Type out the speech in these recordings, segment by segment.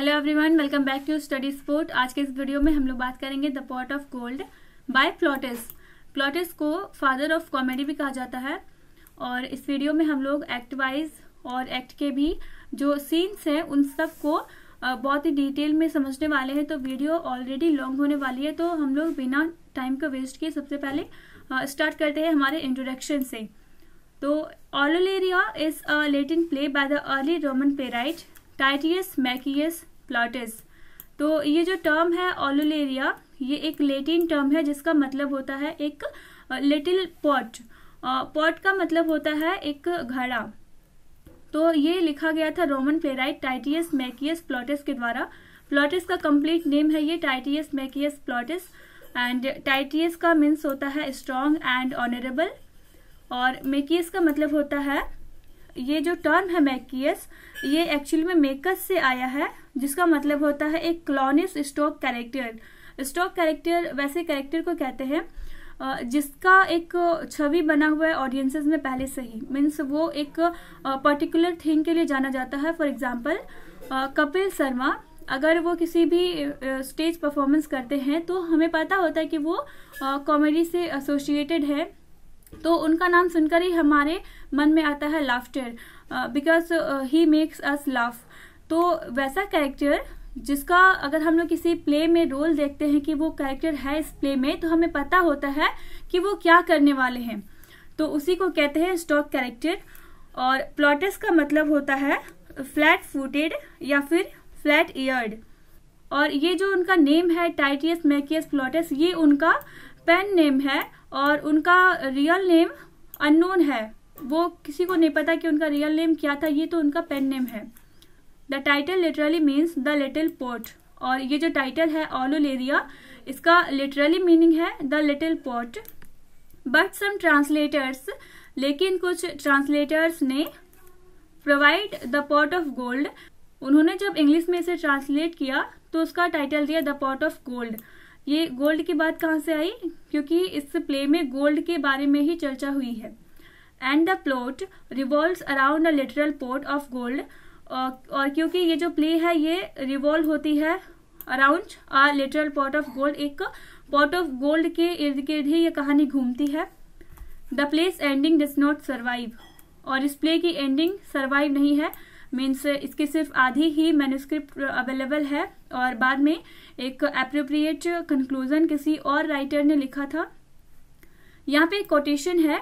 Hello everyone welcome back to study sport आज के इस वीडियो में हम लोग बात करेंगे the pot of gold by Plautus Plautus को फादर ऑफ कॉमेडी भी कहा जाता है और इस वीडियो में हम लोग एक्ट वाइज और एक्ट के भी जो सीन्स हैं उन सब को बहुत ही डिटेल में समझने वाले हैं तो वीडियो ऑलरेडी लॉन्ग होने वाली है तो हम लोग बिना टाइम का वेस्ट किए सबसे पहले स्टार्ट करते हैं हमारे इंट्रोडक्शन से तो Aulularia is a Latin play by the early Roman playwright Titus Maccius Plautus तो ये जो टर्म है ऑलुलेरिया ये एक लेटिन टर्म है जिसका मतलब होता है एक लिटिल पॉट पॉट का मतलब होता है एक घड़ा तो ये लिखा गया था रोमन फेराइट टाइटियस मैकियस प्लॉटिस के द्वारा प्लॉटिस का कंप्लीट नेम है ये टाइटियस मैकियस प्लॉटिस एंड टाइटियस का मीन्स होता है स्ट्रॉन्ग एंड ऑनरेबल और मैकियस का मतलब होता है ये जो टर्म है मैकियस ये एक्चुअली में मेकस से आया है जिसका मतलब होता है एक clownish stock character stock character वैसे कैरेक्टर को कहते हैं जिसका एक छवि बना हुआ है ऑडियंसेस में पहले से ही मीन्स वो एक पर्टिकुलर थिंग के लिए जाना जाता है फॉर एग्जाम्पल कपिल शर्मा अगर वो किसी भी स्टेज परफॉर्मेंस करते हैं तो हमें पता होता है कि वो कॉमेडी से एसोसिएटेड है तो उनका नाम सुनकर ही हमारे मन में आता है laughter because he makes us love तो वैसा कैरेक्टर जिसका अगर हम लोग किसी प्ले में रोल देखते हैं कि वो कैरेक्टर है इस प्ले में तो हमें पता होता है कि वो क्या करने वाले हैं तो उसी को कहते हैं स्टॉक कैरेक्टर और प्लॉटस का मतलब होता है फ्लैट फूटेड या फिर फ्लैट ईयर्ड और ये जो उनका नेम है टाइटियस मैकियस प्लॉटस ये उनका पेन नेम है और उनका रियल नेम अननोन है वो किसी को नहीं पता कि उनका रियल नेम क्या था ये तो उनका पेन नेम है the title literally means the little pot और ये जो टाइटल है ऑलोलेरिया इसका लिटरली मीनिंग है the little pot but some translators लेकिन कुछ ट्रांसलेटर्स ने provide the pot of gold उन्होंने जब इंग्लिश में इसे ट्रांसलेट किया तो उसका टाइटल दिया द पॉट ऑफ गोल्ड ये गोल्ड की बात कहाँ से आई क्योंकि इस प्ले में गोल्ड के बारे में ही चर्चा हुई है and the plot revolve around a literal pot of gold और क्योंकि ये जो प्ले है ये रिवॉल्व होती है around a literal pot of gold एक पोर्ट ऑफ गोल्ड के इर्द गिर्द ही ये कहानी घूमती है the plays ending does not survive और इस प्ले की एंडिंग सर्वाइव नहीं है मीन्स इसकी सिर्फ आधी ही मैन्यूस्क्रिप्ट अवेलेबल है और बाद में एक अप्रोप्रिएट कंक्लूजन किसी और राइटर ने लिखा था यहाँ पे कोटेशन है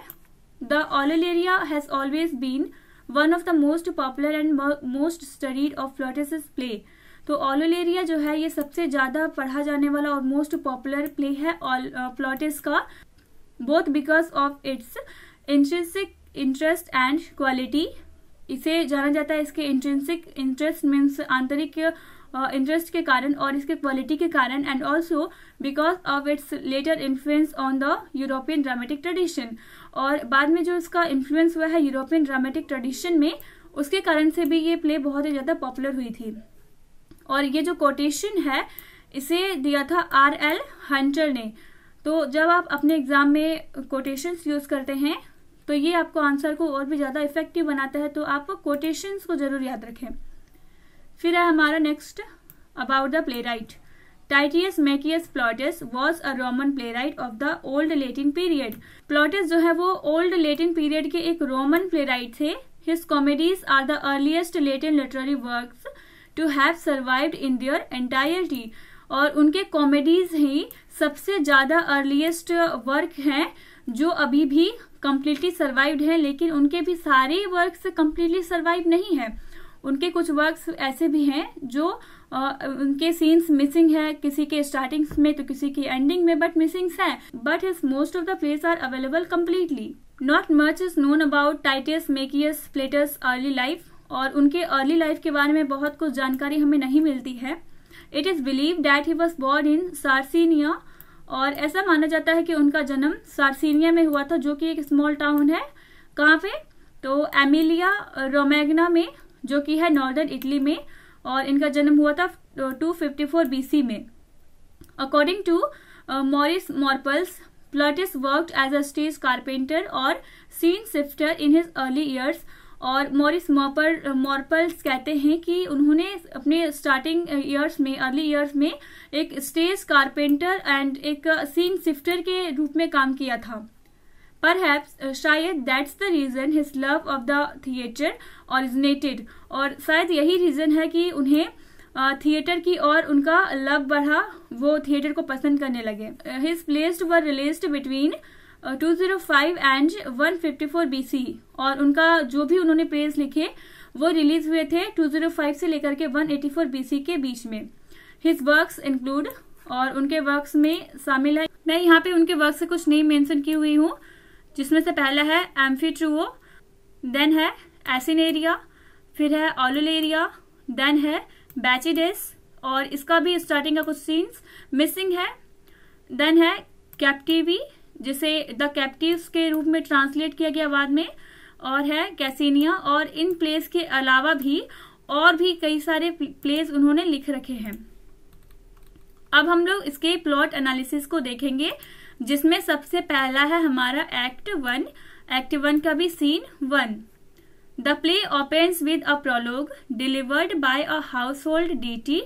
The Olularia has always been one of the most popular and most studied of Plautus's play. तो ऑलोलेरिया जो है ये सबसे ज्यादा पढ़ा जाने वाला और मोस्ट पॉपुलर प्ले है प्लॉटिस का both because of its intrinsic interest and quality इसे जाना जाता है इसके इंट्रेंसिक इंटरेस्ट मीन्स आंतरिक इंटरेस्ट के कारण और इसके क्वालिटी के कारण and also because of its later influence on the European dramatic tradition और बाद में जो इसका इन्फ्लुएंस हुआ है यूरोपियन ड्रामेटिक ट्रेडिशन में उसके कारण से भी ये प्ले बहुत ही ज़्यादा पॉपुलर हुई थी और ये जो कोटेशन है इसे दिया था आर एल हंटर ने तो जब आप अपने एग्जाम में कोटेशंस यूज़ करते हैं तो ये आपको आंसर को और भी ज़्यादा इफेक्टिव बनाता है तो आप कोटेशंस को ज़रूर याद रखें फिर है हमारा next about the playwright Titus Maccius Plautus was a Roman playwright of the old Latin period Plautus जो है वो ओल्ड लेटिन पीरियड के एक रोमन प्लेराइट थे his comedies are the earliest Latin literary work to have survive in their entirety और उनके comedies ही सबसे ज्यादा अर्लीस्ट वर्क हैं जो अभी भी कम्प्लीटली सर्वाइव्ड हैं लेकिन उनके भी सारे वर्क कम्प्लीटली सर्वाइव नहीं है उनके कुछ वर्क्स ऐसे भी हैं जो आ, उनके सीन्स मिसिंग है किसी के स्टार्टिंग में तो किसी के एंडिंग में बट मिसिंग्स है but his most of the plays are available completely not much is known about Titus Maccius Plautus early life और उनके अर्ली लाइफ के बारे में बहुत कुछ जानकारी हमें नहीं मिलती है it is believe that he was born in Sarsina और ऐसा माना जाता है कि उनका जन्म सार्सिनिया में हुआ था जो कि एक स्मॉल टाउन है कहाँ पे तो एमिलिया रोमैगना में जो कि है नॉर्दर्न इटली में और इनका जन्म हुआ था 254 बीसी में according to Morris Marples Plautus worked as a stage carpenter और scene shifter in his early years और मॉरिस मॉपर मॉर्पल्स कहते हैं कि उन्होंने अपने स्टार्टिंग ईयर्स में अर्ली ईयर्स में एक स्टेज कारपेंटर एंड एक सीन सिफ्टर के रूप में काम किया था uh, शायद that's the reason his love of the theatre originated. और शायद यही रीज़न है कि उन्हें थिएटर uh, की और उनका लव बढ़ा वो थिएटर को पसंद करने लगे his plays were released between 205 and B C और उनका जो भी उन्होंने प्लेस लिखे वो रिलीज हुए थे 205 से लेकर के 184 बीसी के बीच में हिज वर्क इंक्लूड और उनके वर्क में शामिल है मैं यहाँ पे उनके वर्क से कुछ नेम मेंशन की हुई हूँ जिसमें से पहला है एम्फी देन है एसिनेरिया फिर है ऑलुलेरिया देन है बैचिडेस और इसका भी स्टार्टिंग का कुछ सीन्स मिसिंग है देन है कैप्टिवी जिसे द कैप्टिव के रूप में ट्रांसलेट किया गया बाद में और है कैसीनिया और इन प्लेस के अलावा भी और भी कई सारे प्लेस उन्होंने लिख रखे हैं अब हम लोग इसके प्लॉट एनालिसिस को देखेंगे जिसमें सबसे पहला है हमारा एक्ट वन एक्ट वन का भी scene one the play opens with a prologue delivered by a household deity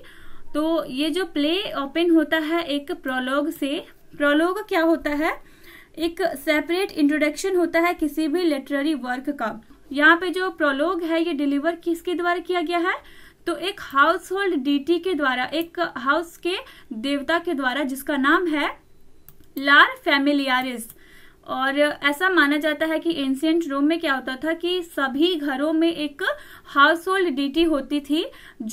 तो ये जो प्ले ओपन होता है एक प्रोलोग से प्रोलोग क्या होता है एक सेपरेट इंट्रोडक्शन होता है किसी भी लिटरेरी वर्क का यहाँ पे जो प्रोलोग है ये डिलीवर किसके द्वारा किया गया है तो एक हाउस होल्ड डीटी के द्वारा एक हाउस के देवता के द्वारा जिसका नाम है लार फैमिलियारिस और ऐसा माना जाता है कि एंशियंट रोम में क्या होता था कि सभी घरों में एक हाउस होल्ड डीटी होती थी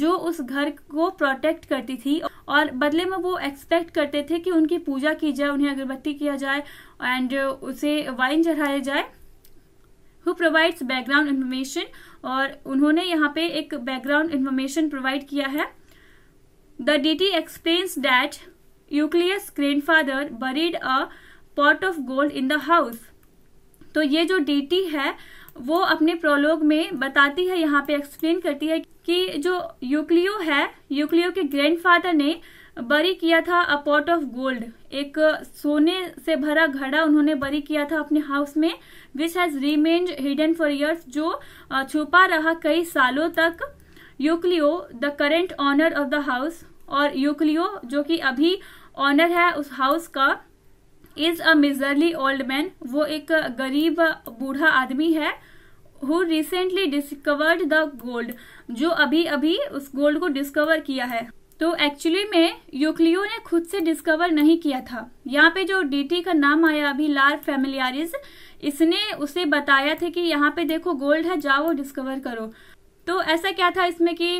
जो उस घर को प्रोटेक्ट करती थी और बदले में वो एक्सपेक्ट करते थे कि उनकी पूजा की जाए उन्हें अगरबत्ती किया जाए एंड उसे वाइन चढ़ाया जाए हु प्रोवाइड्स बैकग्राउंड इन्फॉर्मेशन और उन्होंने यहाँ पे एक बैकग्राउंड इन्फॉर्मेशन प्रोवाइड किया है the deity explains that Euclio's grandfather buried a pot of gold in the house तो ये जो डीटी है वो अपने प्रोलोग में बताती है यहाँ पे एक्सप्लेन करती है कि जो यूक्लियो है यूक्लियो के ग्रैंडफादर ने बरी किया था अ पॉट ऑफ गोल्ड एक सोने से भरा घड़ा उन्होंने बरी किया था अपने हाउस में which has remained hidden for years जो छुपा रहा कई सालों तक Euclio the current owner of the house और यूक्लियो जो कि अभी ऑनर है उस हाउस का is a miserly old man वो एक गरीब बूढ़ा आदमी है who recently discovered the gold जो अभी अभी उस गोल्ड को डिस्कवर किया है तो एक्चुअली में यूक्लियो ने खुद से डिस्कवर नहीं किया था यहाँ पे जो डीटी का नाम आया अभी लार फेमिलियरिज इसने उसे बताया था कि यहाँ पे देखो गोल्ड है जाओ डिस्कवर करो तो ऐसा क्या था इसमें कि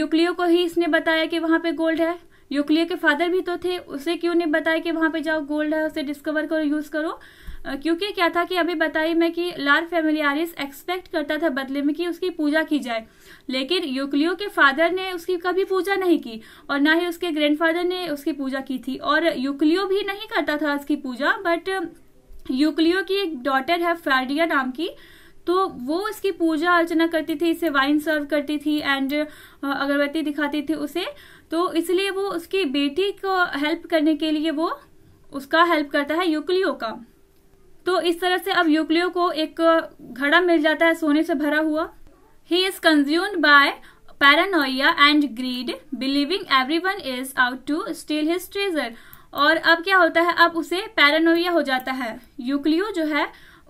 यूक्लियो को ही इसने बताया कि वहां पे गोल्ड है यूक्लियर के फादर भी तो थे उसे क्यों नहीं बताया कि वहां पे जाओ गोल्ड है उसे डिस्कवर करो यूज करो क्योंकि क्या था कि अभी बताई मैं कि लार फेमिलियारिस एक्सपेक्ट करता था बदले में कि उसकी पूजा की जाए लेकिन यूक्लियो के फादर ने उसकी कभी पूजा नहीं की और ना ही उसके ग्रैंडफादर ने उसकी पूजा की थी और यूक्लियो भी नहीं करता था उसकी पूजा बट यूक्लियो की एक डॉटर है फैडिया नाम की तो वो उसकी पूजा अर्चना करती थी इसे वाइन सर्व करती थी एंड अगरबत्ती दिखाती थी उसे तो इसलिए वो उसकी बेटी को हेल्प करने के लिए वो उसका हेल्प करता है यूक्लियो का तो इस तरह से अब यूक्लियो को एक घड़ा मिल जाता है सोने से भरा हुआ he is consumed by paranoia and greed believing every one is out to steal his treasure और अब क्या होता है अब उसे पैरानोइया हो जाता है यूक्लियो जो है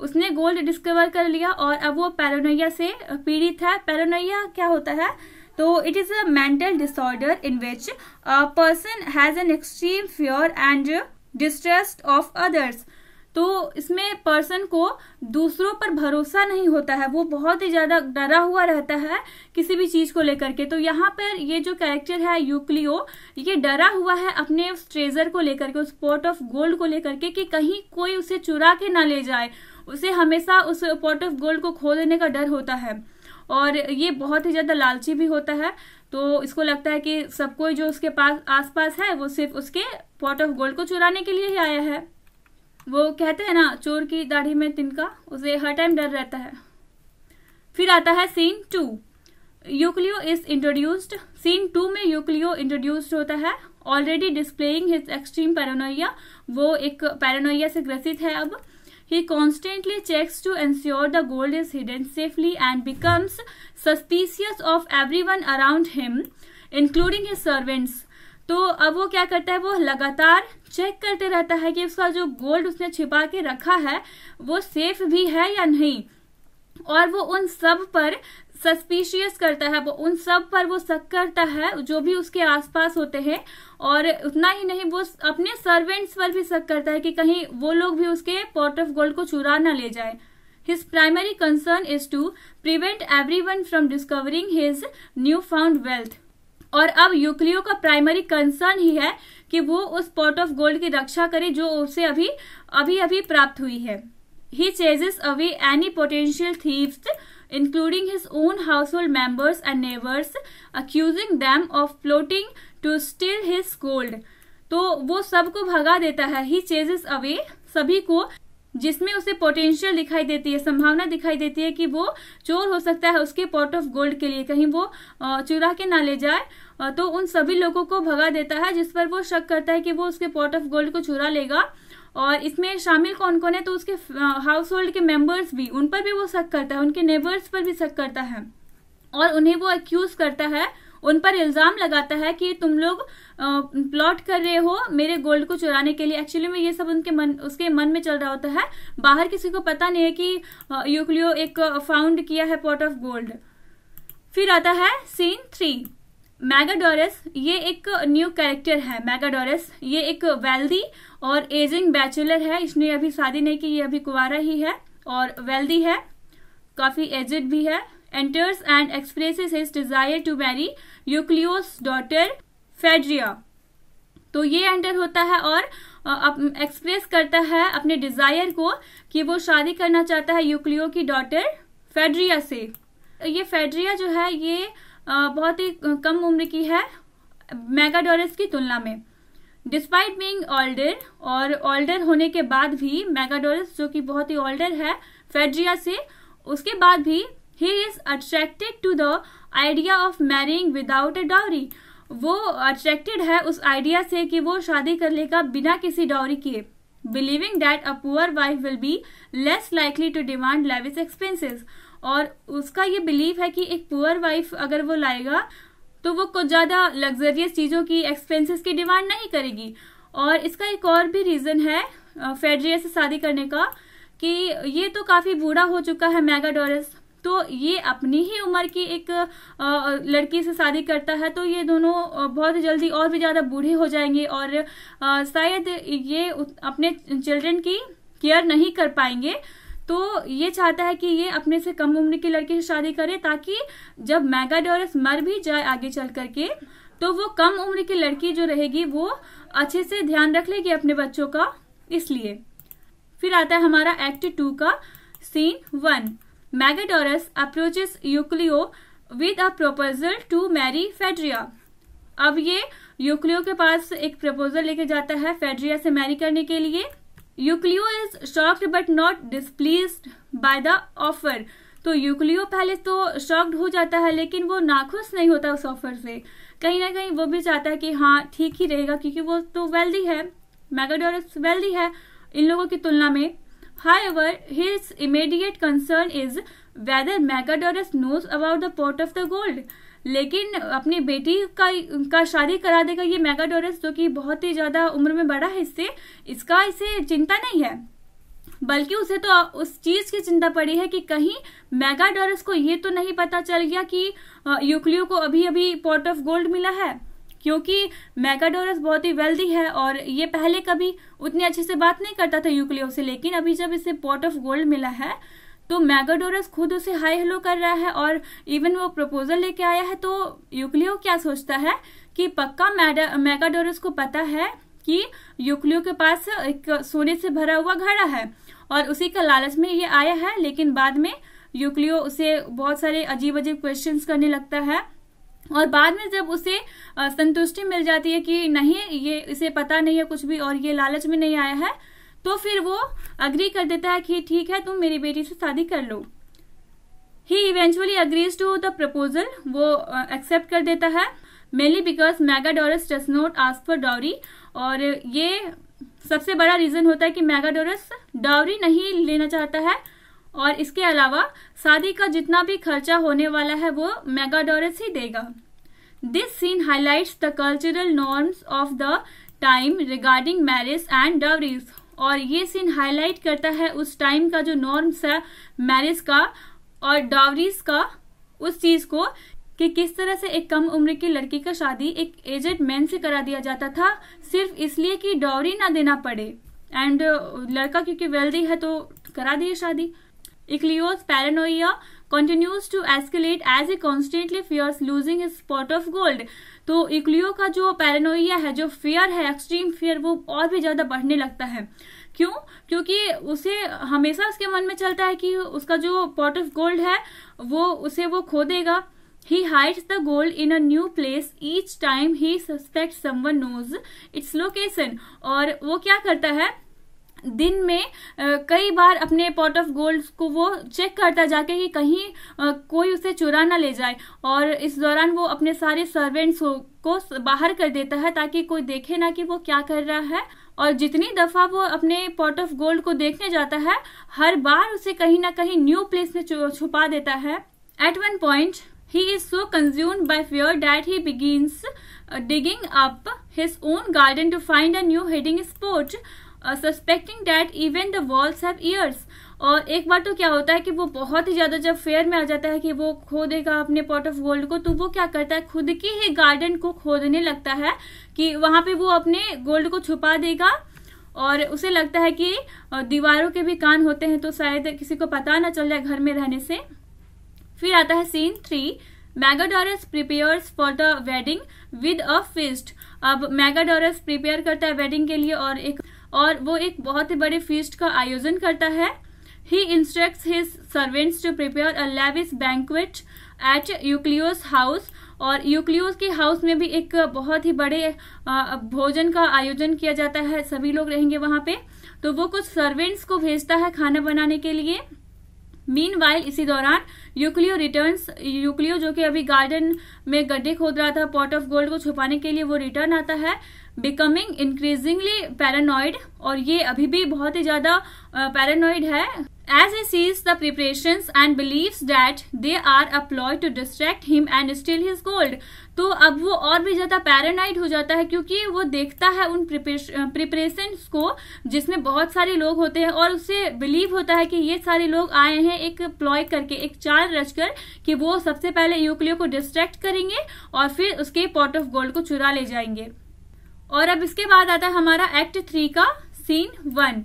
उसने गोल्ड डिस्कवर कर लिया और अब वो पैरानोइया से पीड़ित है पैरानोइया क्या होता है तो it is a mental disorder in which a person has an extreme fear and distrust of others तो इसमें पर्सन को दूसरों पर भरोसा नहीं होता है वो बहुत ही ज़्यादा डरा हुआ रहता है किसी भी चीज़ को लेकर के तो यहाँ पर ये जो कैरेक्टर है यूक्लियो ये डरा हुआ है अपने उस ट्रेजर को लेकर के उस पॉट ऑफ गोल्ड को लेकर के कि कहीं कोई उसे चुरा के ना ले जाए उसे हमेशा उस पॉट ऑफ गोल्ड को खो देने का डर होता है और ये बहुत ही ज़्यादा लालची भी होता है तो इसको लगता है कि सब कोई जो उसके पास आसपास है वो सिर्फ उसके पॉट ऑफ गोल्ड को चुराने के लिए ही आया है वो कहते हैं ना चोर की दाढ़ी में तिनका उसे हर टाइम डर रहता है फिर आता है scene two Euclio is introduced scene two में यूक्लियो इंट्रोड्यूस्ड होता है already displaying his extreme paranoia वो एक पैरानोइया से ग्रसित है अब He constantly checks to ensure the gold is hidden safely and becomes suspicious of everyone around him, including his servants. तो अब वो क्या करता है वो लगातार चेक करते रहता है कि उसका जो गोल्ड उसने छिपा के रखा है वो सेफ भी है या नहीं और वो उन सब पर सस्पिशियस करता है वो उन सब पर वो शक करता है जो भी उसके आसपास होते हैं और उतना ही नहीं वो अपने सर्वेंट्स पर भी शक करता है कि कहीं वो लोग भी उसके पॉट ऑफ गोल्ड को चुरा ना ले जाए his primary concern is to prevent every one from discovering his new found wealth और अब यूक्लियो का प्राइमरी कंसर्न ही है कि वो उस पॉट ऑफ गोल्ड की रक्षा करे जो उसे अभी अभी अभी प्राप्त हुई है he chases away any potential thief including his own household members and neighbours accusing them of plotting to steal his gold तो वो सबको भगा देता है ही चेजेस अवे सभी को जिसमें उसे पोटेंशियल दिखाई देती है संभावना दिखाई देती है कि वो चोर हो सकता है उसके पॉट ऑफ गोल्ड के लिए कहीं वो चुरा के ना ले जाए तो उन सभी लोगों को भगा देता है जिस पर वो शक करता है कि वो उसके पॉट ऑफ गोल्ड को चुरा लेगा और इसमें शामिल कौन कौन है तो उसके हाउस होल्ड के मेंबर्स भी उन पर भी वो शक करता है उनके नेबर्स पर भी शक करता है और उन्हें वो एक्यूज करता है उन पर इल्जाम लगाता है कि तुम लोग प्लॉट कर रहे हो मेरे गोल्ड को चुराने के लिए एक्चुअली में ये सब उनके मन उसके मन में चल रहा होता है बाहर किसी को पता नहीं है कि यूक्लियो एक फाउंड किया है पॉट ऑफ गोल्ड फिर आता है सीन थ्री मैगाडोरस ये एक न्यू कैरेक्टर है मैगाडोरस ये एक वेल्दी और एजिंग बैचलर है इसने अभी शादी नहीं की ये अभी कुवारा ही है और वेल्दी है काफी एजिड भी है enters and expresses his desire to marry Euclio's daughter Phaedria. तो ये एंटर होता है और एक्सप्रेस करता है अपने डिजायर को कि वो शादी करना चाहता है यूक्लियो की डॉटर फेड्रिया से ये फेड्रिया जो है ये बहुत ही कम उम्र की है मेगाडोरस की तुलना में डिस्पाइट बींग ऑल्डर और ऑल्डर होने के बाद भी मेगाडोरस जो कि बहुत ही ऑल्डर है फेड्रिया से उसके बाद भी he is attracted to the idea of marrying without a dowry. वो attracted है उस आइडिया से कि वो शादी कर लेगा बिना किसी dowry के believing that a poor wife will be less likely to demand lavish expenses. और उसका ये बिलीव है कि एक पुअर वाइफ अगर वो लाएगा तो वो कुछ ज़्यादा लग्जरियस चीज़ों की एक्सपेंसेस की डिमांड नहीं करेगी और इसका एक और भी रीज़न है फेडरिया से शादी करने का कि ये तो काफ़ी बूढ़ा हो चुका है डोरस तो ये अपनी ही उम्र की एक लड़की से शादी करता है तो ये दोनों बहुत जल्दी और भी ज़्यादा बूढ़े हो जाएंगे और शायद ये अपने चिल्ड्रन की केयर नहीं कर पाएंगे तो ये चाहता है कि ये अपने से कम उम्र की लड़की से शादी करे ताकि जब मैगाडोरस मर भी जाए आगे चल करके तो वो कम उम्र की लड़की जो रहेगी वो अच्छे से ध्यान रख लेगी अपने बच्चों का इसलिए फिर आता है हमारा एक्ट टू का scene one Megadorus approaches Euclio with a proposal to marry Phaedria. अब ये यूक्लियो के पास एक प्रपोजल लेके जाता है फेड्रिया से मैरी करने के लिए Euclio is shocked but not displeased by the offer तो यूक्लियो पहले तो शॉक्ड हो जाता है लेकिन वो नाखुश नहीं होता उस ऑफर से कहीं ना कहीं वो भी चाहता है कि हाँ ठीक ही रहेगा क्योंकि वो तो वेल्दी है मैगाडोरस वेल्दी है इन लोगों की तुलना में However, his immediate concern is whether Megadorus knows about the pot of the gold. लेकिन अपनी बेटी का का शादी करा देगा ये मेगाडोरस जो कि बहुत ही ज़्यादा उम्र में बड़ा है इससे इसका इसे चिंता नहीं है बल्कि उसे तो उस चीज की चिंता पड़ी है कि कहीं मेगाडोरस को ये तो नहीं पता चल गया कि यूक्लियो को अभी अभी पॉट ऑफ गोल्ड मिला है क्योंकि मैकाडोरस बहुत ही वेल्दी है और ये पहले कभी उतने अच्छे से बात नहीं करता था यूक्लियो से लेकिन अभी जब इसे पॉट ऑफ गोल्ड मिला है तो मैगाडोरस खुद उसे हाई हेलो कर रहा है और इवन वो प्रपोजल लेके आया है तो यूक्लियो क्या सोचता है कि पक्का मैगाडोरस को पता है कि यूक्लियो के पास एक सोने से भरा हुआ घड़ा है और उसी का लालच में ये आया है लेकिन बाद में यूक्लियो उसे बहुत सारे अजीब अजीब क्वेश्चंस करने लगता है और बाद में जब उसे संतुष्टि मिल जाती है कि नहीं ये इसे पता नहीं है कुछ भी और ये लालच में नहीं आया है तो फिर वो अग्री कर देता है कि ठीक है तुम मेरी बेटी से शादी कर लो he eventually agrees to the proposal वो एक्सेप्ट कर देता है mainly because Megadorus does not ask for dowry और ये सबसे बड़ा रीजन होता है कि मैगाडोरस डावरी नहीं लेना चाहता है और इसके अलावा शादी का जितना भी खर्चा होने वाला है वो मेगाडोरस ही देगा this scene highlights the cultural norms of the time regarding marriage and dowries और ये सीन हाईलाइट करता है उस टाइम का जो नॉर्म्स है मैरिज का और डावरीज का उस चीज को कि किस तरह से एक कम उम्र की लड़की का शादी एक एजेड मैन से करा दिया जाता था सिर्फ इसलिए कि डॉवरी ना देना पड़े एंड लड़का क्योंकि वेल्दी है तो करा दिए शादी Iclios paranoia continues to escalate as he constantly fears losing his pot of gold. तो इक्लियो का जो पैरानोइया है जो फियर है एक्सट्रीम फियर वो और भी ज्यादा बढ़ने लगता है क्यों क्योंकि उसे हमेशा उसके मन में चलता है कि उसका जो पॉट ऑफ गोल्ड है वो उसे वो खो देगा he hide the gold in a new place each time he suspect someone knows its location और वो क्या करता है दिन में कई बार अपने पॉट ऑफ गोल्ड को वो चेक करता जाके कि कहीं कोई उसे चुरा ना ले जाए और इस दौरान वो अपने सारे सर्वेंट्स को बाहर कर देता है ताकि कोई देखे ना कि वो क्या कर रहा है और जितनी दफा वो अपने पॉट ऑफ गोल्ड को देखने जाता है हर बार उसे कहीं ना कहीं न्यू प्लेस में छुपा देता है at one point he is so consumed by fear that he begin digging up his own garden to find a new hiding spot suspecting that even the walls have ears और एक बार तो क्या होता है कि वो बहुत ही ज्यादा जब फेयर में आ जाता है कि वो खो देगा अपने पॉट ऑफ गोल्ड को तो वो क्या करता है खुद के ही गार्डन को खोदने लगता है कि वहां पे वो अपने गोल्ड को छुपा देगा और उसे लगता है कि uh, दीवारों के भी कान होते हैं तो शायद किसी को पता ना चल जाए घर में रहने से फिर आता है scene three Megadorus prepares for the wedding with a feast अब मैगाडोरस प्रिपेयर करता है वेडिंग के लिए और एक और वो एक बहुत ही बड़े फीस्ट का आयोजन करता है he instruct his servants to prepare a lavish banquet at Euclio's house और यूक्लियोस के हाउस में भी एक बहुत ही बड़े भोजन का आयोजन किया जाता है सभी लोग रहेंगे वहां पे तो वो कुछ सर्वेंट्स को भेजता है खाना बनाने के लिए मीन वाइल इसी दौरान यूक्लियो रिटर्न्स यूक्लियो जो कि अभी गार्डन में गड्ढे खोद रहा था पॉट ऑफ गोल्ड को छुपाने के लिए वो रिटर्न आता है बिकमिंग इंक्रीजिंगली पैरानॉइड और ये अभी भी बहुत ही ज्यादा पैरानॉइड है as he sees the preparation and believe that they are a to distract him and steal his gold तो अब वो और भी ज़्यादा पैरानाइड हो जाता है क्योंकि वो देखता है उन प्रिपरेशन को जिसमें बहुत सारे लोग होते हैं और उसे बिलीव होता है कि ये सारे लोग आए हैं एक प्लॉय करके एक चार रचकर कि वो सबसे पहले यूक्लियो को डिस्ट्रैक्ट करेंगे और फिर उसके पॉट ऑफ गोल्ड को चुरा ले जाएंगे और अब इसके बाद आता है हमारा एक्ट थ्री का scene one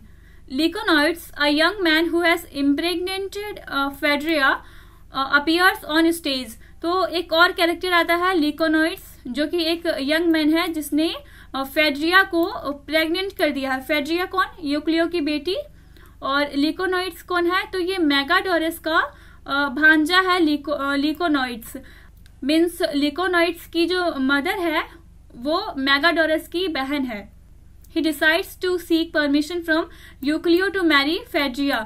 Lyconides a young man who has impregnated Phaedria appears on stage तो एक और कैरेक्टर आता है लिकोनॉइड्स जो कि एक यंग मैन है जिसने फेडरिया uh, को प्रेग्नेंट uh, कर दिया है फेडरिया कौन यूक्लियो की बेटी और लिकोनॉइड्स कौन है तो ये मेगाडोरस का uh, भांजा है लिकोनॉइड्स मीन्स लिकोनॉइड्स की जो मदर है वो मेगाडोरस की बहन है he decides to seek permission from Euclio to marry Phaedria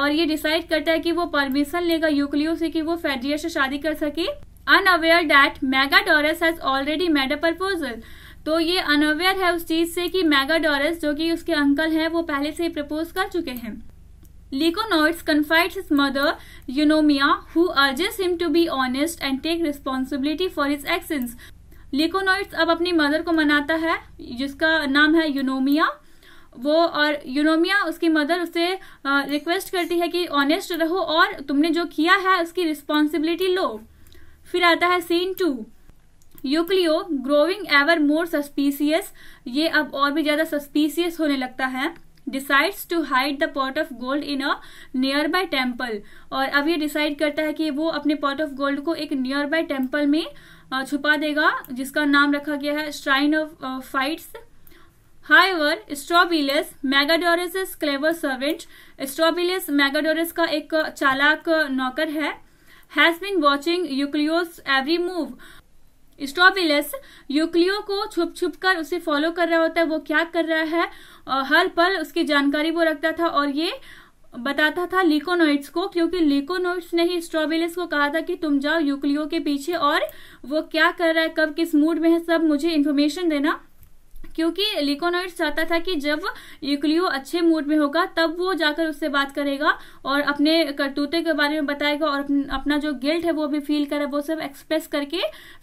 और ये डिसाइड करता है कि वो परमिशन लेगा यूक्लियो से कि वो फेड्रिया से शादी कर सके unaware that Megadorus has already made a proposal तो ये अनअवेयर है उस चीज से कि मेगाडोरस जो कि उसके अंकल हैं वो पहले से ही प्रपोज कर चुके हैं Lyconoids confide his mother Eunomia who urges him to be honest and take responsibility for his actions Lyconides अब अपनी मदर को मनाता है जिसका नाम है यूनोमिया वो और यूनोमिया उसकी मदर उसे रिक्वेस्ट करती है कि ऑनेस्ट रहो और तुमने जो किया है उसकी रिस्पॉन्सिबिलिटी लो फिर आता है scene two Euclio growing ever more suspicious ये अब और भी ज्यादा सस्पीसियस होने लगता है decides to hide the pot of gold in a nearby temple और अब ये डिसाइड करता है कि वो अपने पॉट ऑफ गोल्ड को एक नियर बाय टेम्पल में छुपा देगा जिसका नाम रखा गया है shrine of Fides however Strobilus Megadorus clever servant Strobilus Megadorus का एक चालाक नौकर है has been watching Euclio's every move Strobilus Euclio को छुप छुप कर उसे फॉलो कर रहा होता है वो क्या कर रहा है हर पल उसकी जानकारी वो रखता था और ये बताता था लिकोनोइड्स को क्योंकि लिकोनोइड्स ने ही स्ट्रॉबेलिस को कहा था कि तुम जाओ यूक्लियो के पीछे और वो क्या कर रहा है कब किस मूड में है सब मुझे इन्फॉर्मेशन देना क्योंकि लिकोनोइड्स चाहता था कि जब यूक्लियो अच्छे मूड में होगा तब वो जाकर उससे बात करेगा और अपने करतूते के बारे में बताएगा और अपना जो गिल्ट है वो भी फील करे वो सब एक्सप्रेस करके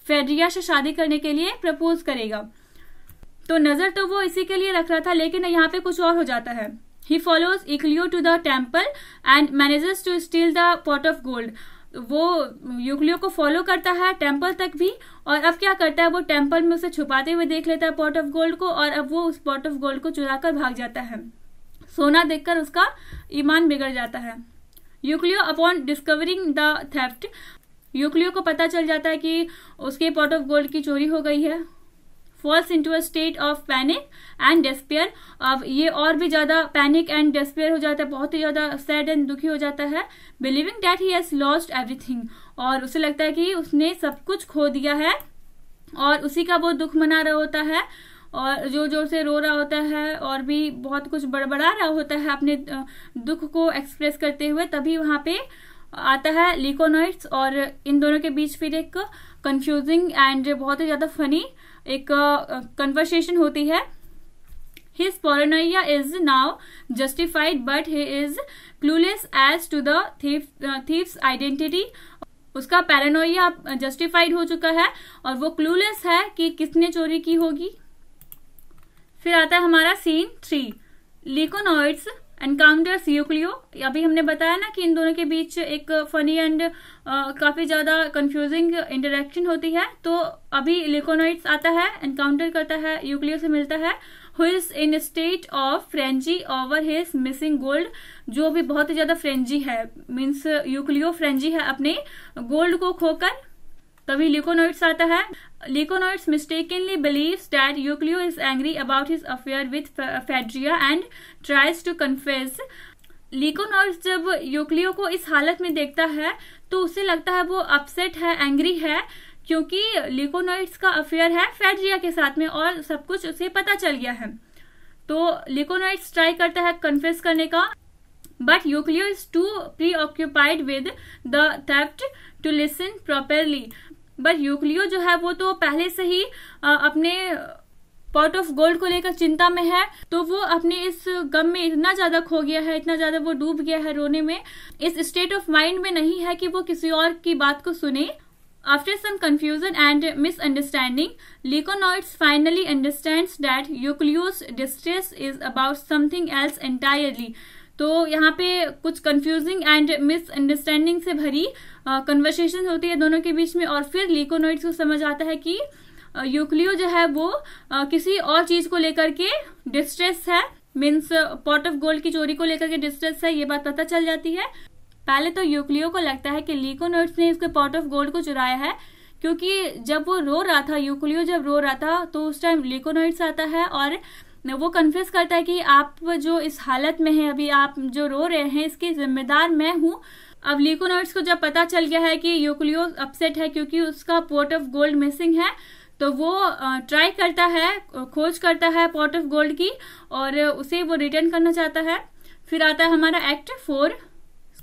फेड्रिया से शादी करने के लिए प्रपोज करेगा तो नजर तो वो इसी के लिए रख रहा था लेकिन यहाँ पे कुछ और हो जाता है he follows Euclio to the temple and manages to steal the pot of gold वो यूक्लियो को फॉलो करता है टेम्पल तक भी और अब क्या करता है वो टेम्पल में उसे छुपाते हुए देख लेता है पॉट ऑफ गोल्ड को और अब वो उस पॉट ऑफ गोल्ड को चुरा कर भाग जाता है सोना देखकर उसका ईमान बिगड़ जाता है Euclio upon discovering the theft Euclio को पता चल जाता है कि उसके पॉट ऑफ गोल्ड की चोरी हो गई है falls into a state of panic and despair अब ये और भी ज्यादा पैनिक एंड डेस्पेयर हो जाता है बहुत ही ज्यादा सैड एंड दुखी हो जाता है believing that he has lost everything और उसे लगता है कि उसने सब कुछ खो दिया है और उसी का वो दुख मना रहा होता है और जोर जोर से रो रहा होता है और भी बहुत कुछ बड़बड़ा रहा होता है अपने दुख को एक्सप्रेस करते हुए तभी वहां पे आता है लिकोनोइट्स और इन दोनों के बीच फिर एक कंफ्यूजिंग एंड बहुत ही ज्यादा फनी एक कन्वर्सेशन होती है his paranoia is now justified but he is clueless as to the thief's identity उसका पैरानोइया जस्टिफाइड हो चुका है और वो क्लूलेस है कि किसने चोरी की होगी फिर आता है हमारा scene three Lyconides encounters Euclio अभी हमने बताया ना कि इन दोनों के बीच एक फनी एंड काफी ज्यादा कंफ्यूजिंग इंटरेक्शन होती है तो अभी लिकोनोइड्स आता है एनकाउंटर करता है यूक्लियो से मिलता है who is in state of frenzy over his missing gold जो भी बहुत ही ज्यादा फ्रेंजी है मीन्स यूक्लियो फ्रेंजी है अपने गोल्ड को खोकर तभी ल्यूकोनोइड्स आता है Lyconides mistakenly believe that Euclio is angry about his affair with Phaedria and tries to confess Lyconides जब यूक्लियो को इस हालत में देखता है तो उसे लगता है वो अपसेट है एंग्री है क्योंकि लिकोनॉइड्स का अफेयर है फेड्रिया के साथ में और सब कुछ उसे पता चल गया है तो लिकोनॉइड्स ट्राई करता है कन्फेस करने का but Euclio is too preoccupied with the to listen properly but Euclio जो है वो तो पहले से ही अपने पॉट ऑफ गोल्ड को लेकर चिंता में है तो वो अपने इस गम में इतना ज्यादा खो गया है इतना ज्यादा वो डूब गया है रोने में इस स्टेट ऑफ माइंड में नहीं है कि वो किसी और की बात को सुने after some confusion and misunderstanding Lyconides finally understand that Euclio's distress is about something else entirely तो यहाँ पे कुछ कंफ्यूजिंग एंड मिस अंडरस्टैंडिंग से भरी कन्वर्सेशन होती है दोनों के बीच में और फिर लीकोनोइड्स को समझ आता है कि यूक्लियो जो है वो किसी और चीज को लेकर के डिस्ट्रेस है मीन्स पॉट ऑफ गोल्ड की चोरी को लेकर के डिस्ट्रेस है ये बात पता चल जाती है पहले तो यूक्लियो को लगता है कि लीकोनोइड्स ने इसके पॉट ऑफ गोल्ड को चुराया है क्योंकि जब वो रो रहा था यूक्लियो जब रो रहा था तो उस टाइम लीकोनोइड्स आता है और वो कन्फ्यूज करता है कि आप जो इस हालत में हैं अभी आप जो रो रहे हैं इसकी जिम्मेदार मैं हूँ अब लीकोनर्स को जब पता चल गया है कि यूक्लियो अपसेट है क्योंकि उसका पोर्ट ऑफ गोल्ड मिसिंग है तो वो ट्राई करता है खोज करता है पॉट ऑफ गोल्ड की और उसे वो रिटर्न करना चाहता है फिर आता है हमारा एक्ट फोर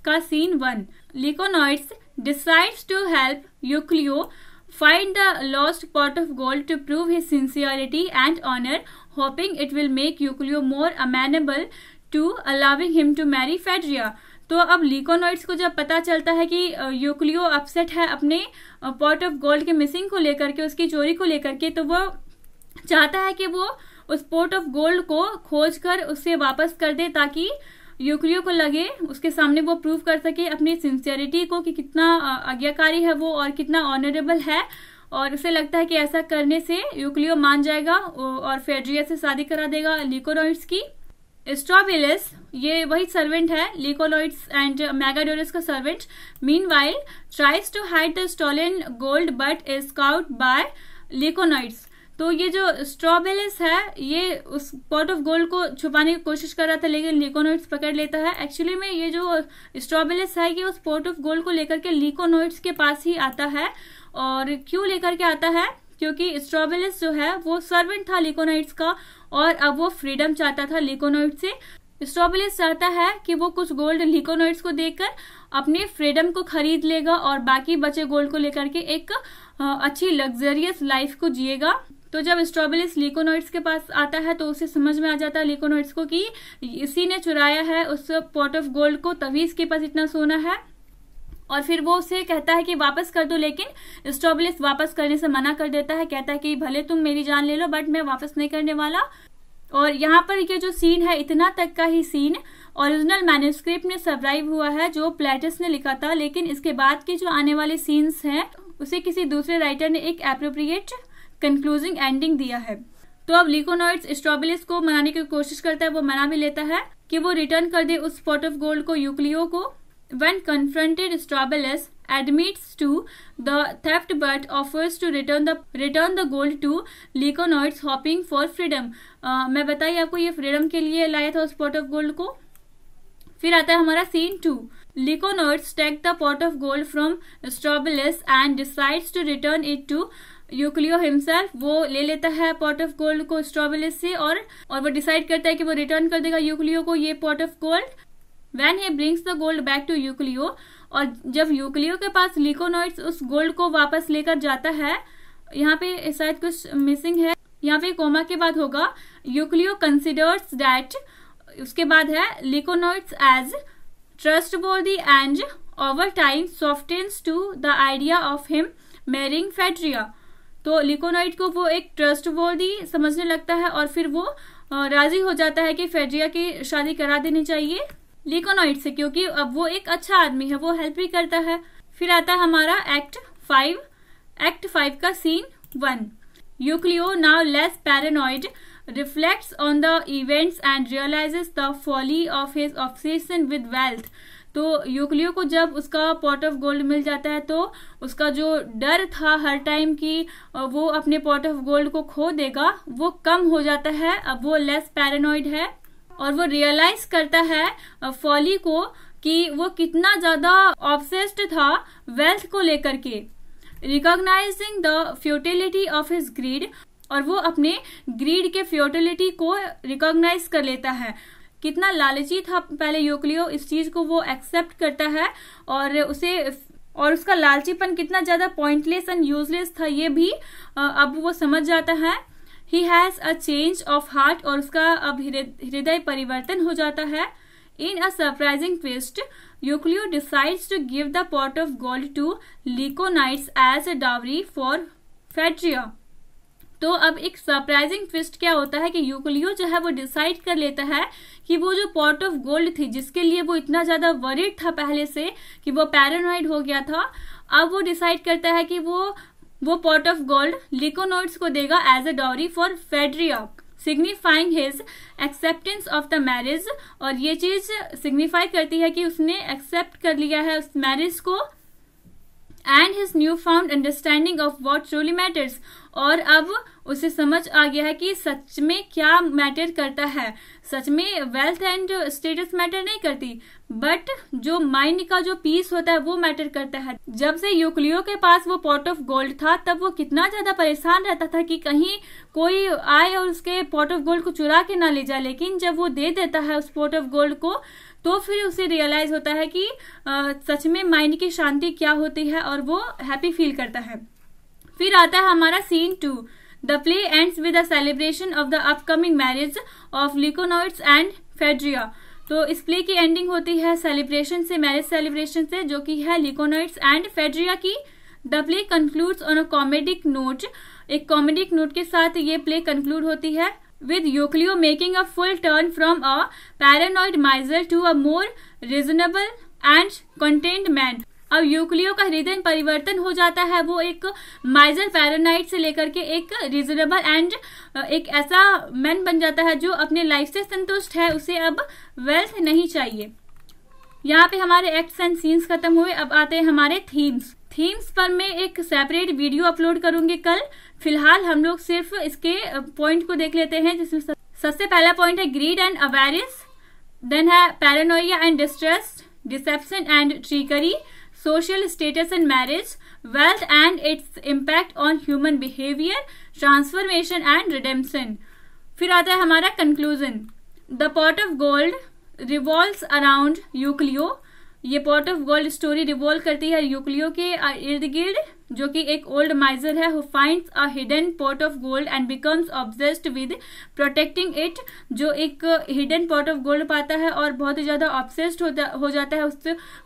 का scene one Lyconides decides to help Euclio find the lost pot of gold to prove his sincerity and honour hoping it will make Euclio more amenable to allowing him to marry Phaedria तो अब लीकोनॉइड्स को जब पता चलता है कि यूक्लियो upset है अपने पॉट ऑफ गोल्ड के मिसिंग को लेकर के उसकी चोरी को लेकर के तो वो चाहता है कि वो उस पॉट ऑफ गोल्ड को खोज कर उससे वापस कर दे ताकि यूक्लियो को लगे उसके सामने वो प्रूव कर सके अपनी सिंसियरिटी को कि कितना आज्ञाकारी है वो और कितना ऑनरेबल है और उसे लगता है कि ऐसा करने से यूक्लियो मान जाएगा और फेड्रिया से शादी करा देगा लिकोनॉइड्स की स्ट्रॉबेलिस ये वही सर्वेंट है लिकोलॉइड्स एंड मैगाडोरस का servant meanwhile tries to hide the stolen gold but is caught by Lyconides तो ये जो स्ट्रॉबेलिस है ये उस पॉट ऑफ गोल्ड को छुपाने की कोशिश कर रहा था लेकिन लिकोनोइड्स पकड़ लेता है एक्चुअली में ये जो स्ट्रॉबेलिस है ये उस पॉट ऑफ गोल्ड को लेकर के लिकोनोइड्स के पास ही आता है और क्यों लेकर के आता है क्योंकि स्ट्रॉबेलिस जो है वो सर्वेंट था लिकोनाइट्स का और अब वो फ्रीडम चाहता था लिकोनाइट से स्ट्रॉबेलिस चाहता है कि वो कुछ गोल्ड लिकोनोइड्स को देकर अपने फ्रीडम को खरीद लेगा और बाकी बचे गोल्ड को लेकर के एक अच्छी लग्जरियस लाइफ को जिएगा तो जब स्ट्रॉबेलिस लिकोनोइड्स के पास आता है तो उसे समझ में आ जाता है लिकोनोइड्स को कि इसी ने चुराया है उस पॉट ऑफ गोल्ड को तभी इसके पास इतना सोना है और फिर वो उसे कहता है कि वापस कर दो लेकिन स्ट्रॉबेलिस वापस करने से मना कर देता है कहता है कि भले तुम मेरी जान ले लो बट मैं वापस नहीं करने वाला और यहाँ पर ये जो सीन है इतना तक का ही सीन ओरिजिनल मैन्यूस्क्रिप्ट में सर्वाइव हुआ है जो प्लेटस ने लिखा था लेकिन इसके बाद के जो आने वाले सीन्स हैं उसे किसी दूसरे राइटर ने एक अप्रोप्रिएट कंक्लूजिंग एंडिंग दिया है तो अब लिकोनॉइड्स स्ट्रॉबेलिस को मनाने की कोशिश करता है वो मना भी लेता है कि वो रिटर्न कर दे उस पॉट ऑफ गोल्ड को यूक्लियो को when confronted Strabalus admits to the theft but offers to return the return the gold to Lyconoids hopping for freedom uh, मैं बताइए आपको ये फ्रीडम के लिए लाया था उस पॉट ऑफ गोल्ड को फिर आता है हमारा scene two Lyconides take the pot of gold from Strobilus and decides to return it to Euclio himself वो ले लेता है पॉट ऑफ गोल्ड को स्ट्रॉबेलिस से और और वो डिसाइड करता है कि वो रिटर्न कर देगा यूक्लियो को ये pot of gold when he brings the gold back to Euclio और जब यूक्लियो के पास लिकोनोइड्स उस गोल्ड को वापस लेकर जाता है यहाँ पे शायद कुछ मिसिंग है यहाँ पे कोमा के बाद होगा यूक्लियो कंसिडर्स डैट उसके बाद है Lyconides as trust the and over time softens to the idea of him marrying Phaedria तो लिकोनोइड को वो एक ट्रस्ट बोर्दी समझने लगता है और फिर वो राजी हो जाता है कि फेड्रिया की शादी करा देनी चाहिए लिकोनॉइड से क्योंकि अब वो एक अच्छा आदमी है वो हेल्प भी करता है फिर आता हमारा एक्ट फाइव एक्ट फाइव का scene one Euclio now less paranoid reflects on the events and realises the folly of his obsession with wealth तो यूक्लियो को जब उसका पॉट ऑफ गोल्ड मिल जाता है तो उसका जो डर था हर टाइम कि वो अपने पॉट ऑफ गोल्ड को खो देगा वो कम हो जाता है अब वो लेस पैरानॉइड है और वो रियलाइज करता है फॉली को कि वो कितना ज्यादा ऑब्सेस्ड था वेल्थ को लेकर के recognising the futility of his greed और वो अपने ग्रीड के फ्यूटिलिटी को रिकॉग्नाइज कर लेता है कितना लालची था पहले यूक्लियो इस चीज को वो एक्सेप्ट करता है और उसे और उसका लालचीपन कितना ज्यादा पॉइंटलेस एंड यूजलेस था ये भी अब वो समझ जाता है he has a change of heart और उसका अब हृदय परिवर्तन हो जाता है in a surprising twist Euclio decides to give the pot of gold to Lyconides as a dowry for Phaedria तो अब एक सरप्राइजिंग ट्विस्ट क्या होता है कि यूक्लियो जो है वो डिसाइड कर लेता है कि वो जो पॉट ऑफ गोल्ड थी जिसके लिए वो इतना ज्यादा वरिड था पहले से कि वो पैरानॉइड हो गया था अब वो डिसाइड करता है कि वो वो पॉट ऑफ गोल्ड लिकोनोइड्स को देगा as a dowry for Phaedria signifying his acceptance of the marriage और ये चीज सिग्निफाई करती है कि उसने एक्सेप्ट कर लिया है उस मैरिज को and his new newfound understanding of what truly matters और अब उसे समझ आ गया है कि सच में क्या मैटर करता है सच में वेल्थ एंड स्टेटस मैटर नहीं करती बट जो माइंड का जो पीस होता है वो मैटर करता है जब से यूक्लियो के पास वो पॉट ऑफ गोल्ड था तब वो कितना ज्यादा परेशान रहता था कि कहीं कोई आए और उसके पॉट ऑफ गोल्ड को चुरा के ना ले जाए लेकिन जब वो दे देता है उस पॉट ऑफ गोल्ड को तो फिर उसे रियलाइज होता है कि आ, सच में माइंड की शांति क्या होती है और वो हैप्पी फील करता है फिर आता है हमारा scene two The play ends with a celebration of the upcoming marriage of Lyconoids and Phaedria. तो इस प्ले की एंडिंग होती है सेलिब्रेशन से मैरिज सेलिब्रेशन से जो कि है लिकोनोइड्स एंड फेड्रिया की the play conclude on a comedic note एक कॉमेडिक नोट के साथ ये प्ले कंक्लूड होती है with Euclio making a full turn from a paranoid miser to a more reasonable and contented man अब यूक्लियो का हृदय परिवर्तन हो जाता है वो एक माइजर पैरानाइट से लेकर के एक रिजनेबल एंड एक ऐसा मैन बन जाता है जो अपने लाइफ से संतुष्ट है उसे अब वेल्थ नहीं चाहिए यहाँ पे हमारे एक्ट्स एंड सीन्स खत्म हुए अब आते हैं हमारे थीम्स थीम्स पर मैं एक सेपरेट वीडियो अपलोड करूंगी कल फिलहाल हम लोग सिर्फ इसके पॉइंट को देख लेते हैं जिसमें सबसे पहला पॉइंट है ग्रीड एंड अवेयरनेस देन है paranoia and distress deception and trickery social status in marriage, wealth and its impact on human behavior, transformation and redemption. फिर आता है हमारा conclusion the pot of gold revolve around Euclio ये pot of gold story revolve करती है यूक्लियो के इर्द गिर्द जो कि एक ओल्ड माइजर है who finds a hidden pot of gold and becomes obsessed with protecting it जो एक हिडन पॉट ऑफ गोल्ड पाता है और बहुत ही ज्यादा ऑब्सेस्ड हो जाता है उस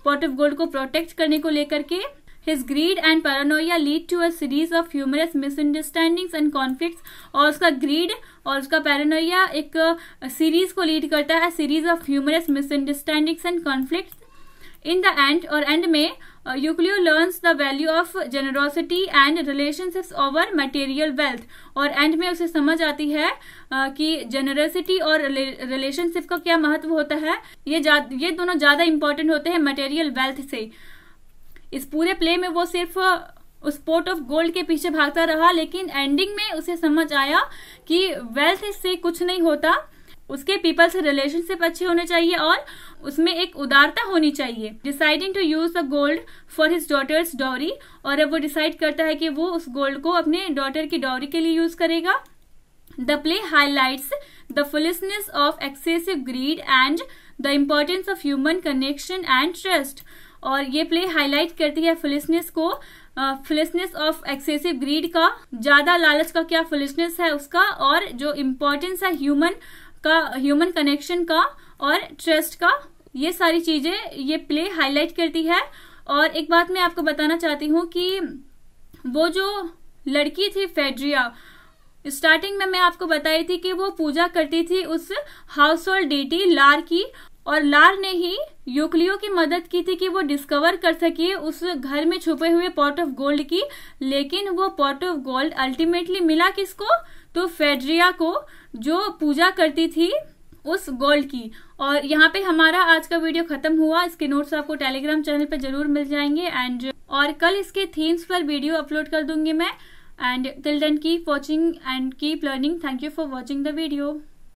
पॉट ऑफ गोल्ड को प्रोटेक्ट करने को लेकर के His greed and paranoia lead to a series of humorous misunderstandings and conflicts. और उसका greed और उसका paranoia एक series को lead करता है series of humorous misunderstandings and conflicts. In the end और end में Euclio learns the value of generosity and relationships over material wealth और एंड में उसे समझ आती है uh, कि जेनरोसिटी और रिलेशनशिप का क्या महत्व होता है ये ये दोनों ज्यादा इंपॉर्टेंट होते हैं मटेरियल वेल्थ से इस पूरे प्ले में वो सिर्फ uh, उस पोर्ट ऑफ गोल्ड के पीछे भागता रहा लेकिन एंडिंग में उसे समझ आया कि वेल्थ से कुछ नहीं होता उसके पीपल से रिलेशनशिप अच्छे होने चाहिए और उसमें एक उदारता होनी चाहिए deciding to use the gold for his daughter's dowry और अब वो डिसाइड करता है कि वो उस गोल्ड को अपने डॉटर की डॉरी के लिए यूज करेगा the play highlights the foolishness of excessive greed and the importance of human connection and trust और ये प्ले हाईलाइट करती है फुलिसनेस को फुलिसनेस ऑफ एक्सेसिव ग्रीड का ज्यादा लालच का क्या फुलिसनेस है उसका और जो इम्पोर्टेंस है ह्यूमन का ह्यूमन कनेक्शन का और ट्रस्ट का ये सारी चीजें ये प्ले हाईलाइट करती है और एक बात मैं आपको बताना चाहती हूँ कि वो जो लड़की थी फेड्रिया स्टार्टिंग में मैं आपको बताई थी कि वो पूजा करती थी उस हाउस होल्ड डेटी लार की और लार ने ही यूक्लियो की मदद की थी कि वो डिस्कवर कर सके उस घर में छुपे हुए पॉट ऑफ गोल्ड की लेकिन वो पॉट ऑफ गोल्ड अल्टीमेटली मिला किसको तो फेड्रिया को जो पूजा करती थी उस गोल्ड की और यहाँ पे हमारा आज का वीडियो खत्म हुआ इसके नोट्स आपको टेलीग्राम चैनल पे जरूर मिल जाएंगे एंड और कल इसके थीम्स पर वीडियो अपलोड कर दूंगी मैं and till then keep watching and keep learning thank you for watching the video